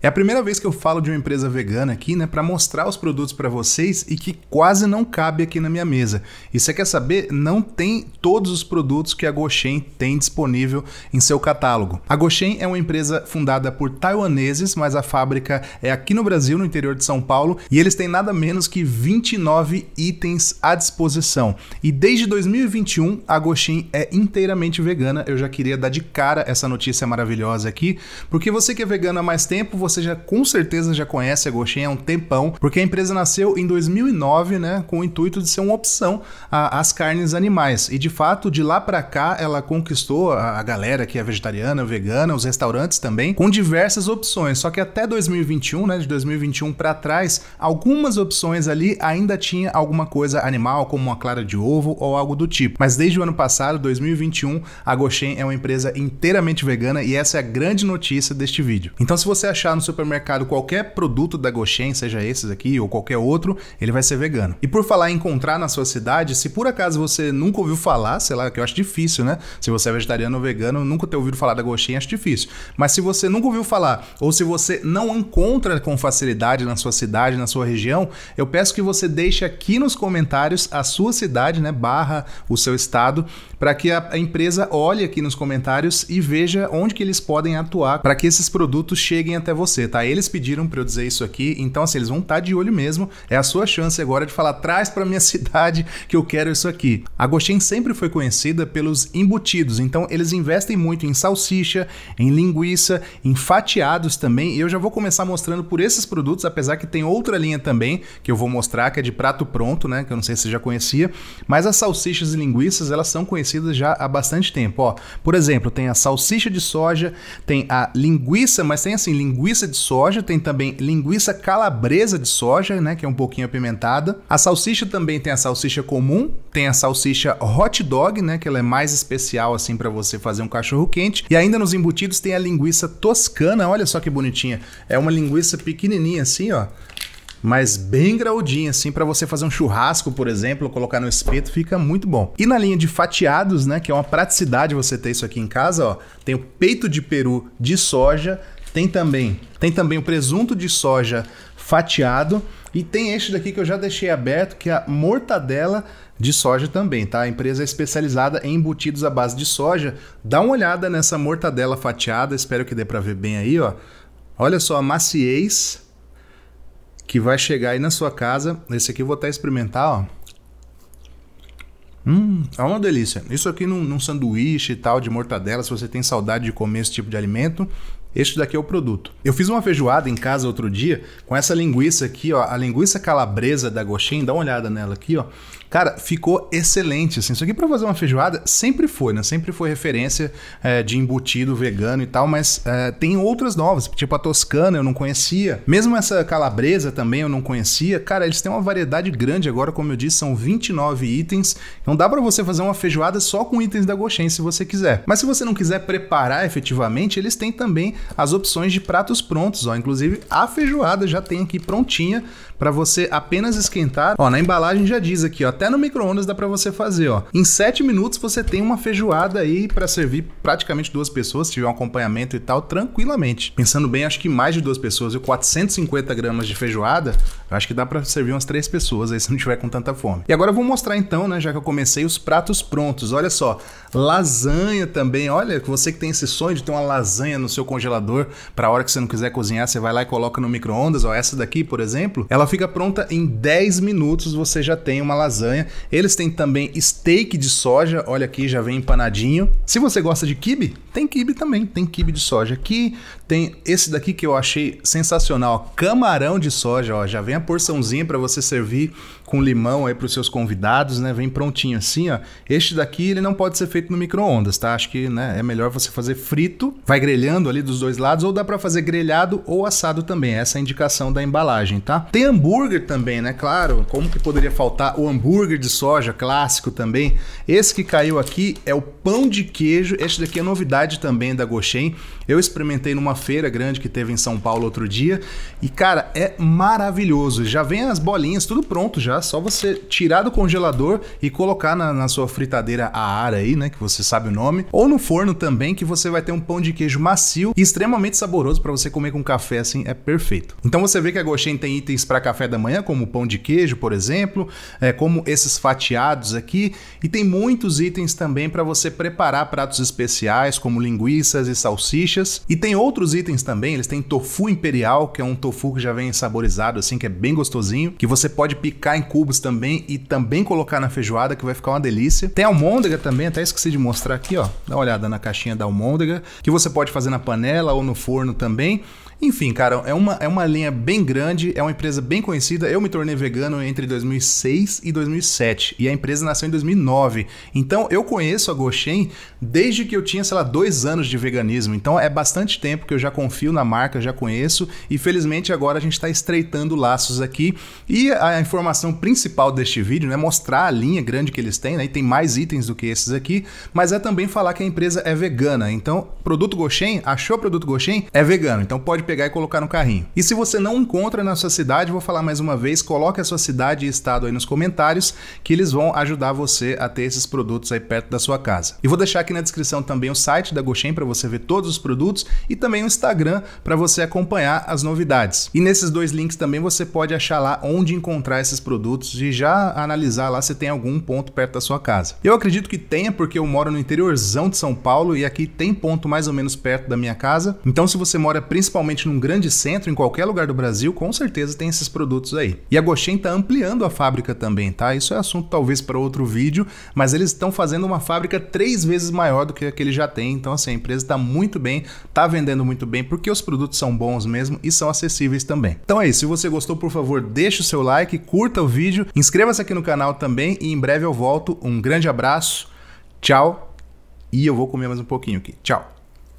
É a primeira vez que eu falo de uma empresa vegana aqui, né, para mostrar os produtos para vocês e que quase não cabe aqui na minha mesa. E você quer saber? Não tem todos os produtos que a Goshen tem disponível em seu catálogo. A Goshen é uma empresa fundada por taiwaneses, mas a fábrica é aqui no Brasil, no interior de São Paulo, e eles têm nada menos que 29 itens à disposição. E desde 2021, a Goshen é inteiramente vegana. Eu já queria dar de cara essa notícia maravilhosa aqui, porque você que é vegana há mais tempo, você já com certeza já conhece a Goshen há um tempão, porque a empresa nasceu em 2009, né, com o intuito de ser uma opção às carnes animais. E de fato, de lá para cá, ela conquistou a, a galera que é vegetariana, vegana, os restaurantes também, com diversas opções. Só que até 2021, né, de 2021 para trás, algumas opções ali ainda tinha alguma coisa animal, como uma clara de ovo ou algo do tipo. Mas desde o ano passado, 2021, a Goshen é uma empresa inteiramente vegana e essa é a grande notícia deste vídeo. Então, se você achar no supermercado qualquer produto da Goshen, seja esses aqui ou qualquer outro, ele vai ser vegano. E por falar em encontrar na sua cidade, se por acaso você nunca ouviu falar, sei lá, que eu acho difícil, né? Se você é vegetariano ou vegano, nunca ter ouvido falar da Goshen, acho difícil. Mas se você nunca ouviu falar, ou se você não encontra com facilidade na sua cidade, na sua região, eu peço que você deixe aqui nos comentários a sua cidade, né? Barra o seu estado, para que a empresa olhe aqui nos comentários e veja onde que eles podem atuar para que esses produtos cheguem até você você, tá? Eles pediram para eu dizer isso aqui, então assim, eles vão estar tá de olho mesmo. É a sua chance agora de falar, traz para minha cidade que eu quero isso aqui. Agostinho sempre foi conhecida pelos embutidos, então eles investem muito em salsicha, em linguiça, em fatiados também. E eu já vou começar mostrando por esses produtos, apesar que tem outra linha também que eu vou mostrar, que é de prato pronto, né? Que eu não sei se você já conhecia, mas as salsichas e linguiças elas são conhecidas já há bastante tempo. Ó, por exemplo, tem a salsicha de soja, tem a linguiça, mas tem assim, linguiça linguiça de soja, tem também linguiça calabresa de soja, né, que é um pouquinho apimentada. A salsicha também tem a salsicha comum, tem a salsicha hot dog, né, que ela é mais especial assim para você fazer um cachorro quente. E ainda nos embutidos tem a linguiça toscana, olha só que bonitinha. É uma linguiça pequenininha assim, ó, mas bem graudinha, assim, para você fazer um churrasco, por exemplo, colocar no espeto, fica muito bom. E na linha de fatiados, né, que é uma praticidade você ter isso aqui em casa, ó, tem o peito de peru de soja, tem também. Tem também o presunto de soja fatiado. E tem este daqui que eu já deixei aberto, que é a mortadela de soja também, tá? A empresa é especializada em embutidos à base de soja. Dá uma olhada nessa mortadela fatiada, espero que dê para ver bem aí, ó. Olha só a maciez que vai chegar aí na sua casa. Esse aqui eu vou até experimentar, ó. Hum, é uma delícia. Isso aqui num, num sanduíche e tal de mortadela, se você tem saudade de comer esse tipo de alimento, este daqui é o produto. Eu fiz uma feijoada em casa outro dia com essa linguiça aqui, ó, a linguiça calabresa da Goshen, dá uma olhada nela aqui, ó. Cara, ficou excelente, assim. Isso aqui para fazer uma feijoada sempre foi, né? Sempre foi referência é, de embutido vegano e tal, mas é, tem outras novas, tipo a toscana eu não conhecia. Mesmo essa calabresa também eu não conhecia. Cara, eles têm uma variedade grande agora, como eu disse, são 29 itens. Então dá para você fazer uma feijoada só com itens da Goshen, se você quiser. Mas se você não quiser preparar efetivamente, eles têm também as opções de pratos prontos, ó. Inclusive a feijoada já tem aqui prontinha para você apenas esquentar. Ó, na embalagem já diz aqui, ó, até no micro-ondas dá para você fazer, ó. Em 7 minutos você tem uma feijoada aí para servir praticamente duas pessoas, se tiver um acompanhamento e tal, tranquilamente. Pensando bem, acho que mais de duas pessoas, eu 450 gramas de feijoada, eu acho que dá para servir umas três pessoas aí se não tiver com tanta fome. E agora eu vou mostrar então, né, já que eu comecei, os pratos prontos. Olha só, lasanha também. Olha, você que tem esse sonho de ter uma lasanha no seu congelador para a hora que você não quiser cozinhar, você vai lá e coloca no micro-ondas. Ó, essa daqui, por exemplo, ela fica pronta em 10 minutos, você já tem uma lasanha. Eles têm também steak de soja, olha aqui, já vem empanadinho. Se você gosta de kibe, tem kibe também, tem kibe de soja aqui. Tem esse daqui que eu achei sensacional, camarão de soja, ó, já vem Porçãozinha para você servir com limão aí para os seus convidados, né? Vem prontinho assim, ó. Este daqui ele não pode ser feito no micro-ondas, tá? Acho que né, é melhor você fazer frito, vai grelhando ali dos dois lados, ou dá para fazer grelhado ou assado também. Essa é a indicação da embalagem, tá? Tem hambúrguer também, né? Claro, como que poderia faltar o hambúrguer de soja clássico também. Esse que caiu aqui é o pão de queijo. Este daqui é novidade também da Goshen. Eu experimentei numa feira grande que teve em São Paulo outro dia e cara, é maravilhoso. Já vem as bolinhas tudo pronto já Tá? Só você tirar do congelador e colocar na, na sua fritadeira a ar aí, né? Que você sabe o nome. Ou no forno também, que você vai ter um pão de queijo macio e extremamente saboroso para você comer com café, assim, é perfeito. Então você vê que a Goshen tem itens para café da manhã, como pão de queijo, por exemplo, é, como esses fatiados aqui. E tem muitos itens também para você preparar pratos especiais, como linguiças e salsichas. E tem outros itens também, eles têm tofu imperial, que é um tofu que já vem saborizado, assim, que é bem gostosinho, que você pode picar em cubos também e também colocar na feijoada, que vai ficar uma delícia. Tem almôndega também, até esqueci de mostrar aqui, ó. Dá uma olhada na caixinha da almôndega, que você pode fazer na panela ou no forno também. Enfim, cara, é uma, é uma linha bem grande, é uma empresa bem conhecida. Eu me tornei vegano entre 2006 e 2007 e a empresa nasceu em 2009. Então eu conheço a Goshen desde que eu tinha, sei lá, dois anos de veganismo. Então é bastante tempo que eu já confio na marca, já conheço e felizmente agora a gente está estreitando laços aqui. E a informação principal deste vídeo, né? Mostrar a linha grande que eles têm, né? E tem mais itens do que esses aqui, mas é também falar que a empresa é vegana. Então, produto Goshen, achou produto Goshen? É vegano, então pode pegar e colocar no carrinho. E se você não encontra na sua cidade, vou falar mais uma vez, coloque a sua cidade e estado aí nos comentários, que eles vão ajudar você a ter esses produtos aí perto da sua casa. E vou deixar aqui na descrição também o site da Goshen para você ver todos os produtos e também o Instagram para você acompanhar as novidades. E nesses dois links também você pode achar lá onde encontrar esses produtos produtos e já analisar lá se tem algum ponto perto da sua casa. Eu acredito que tenha, porque eu moro no interiorzão de São Paulo e aqui tem ponto mais ou menos perto da minha casa. Então, se você mora principalmente num grande centro, em qualquer lugar do Brasil, com certeza tem esses produtos aí. E a Goshen está ampliando a fábrica também, tá? Isso é assunto talvez para outro vídeo, mas eles estão fazendo uma fábrica três vezes maior do que a que ele já tem. Então, assim, a empresa está muito bem, está vendendo muito bem, porque os produtos são bons mesmo e são acessíveis também. Então é isso. Se você gostou, por favor, deixa o seu like, curta o vídeo vídeo. Inscreva-se aqui no canal também e em breve eu volto. Um grande abraço, tchau e eu vou comer mais um pouquinho aqui. Tchau!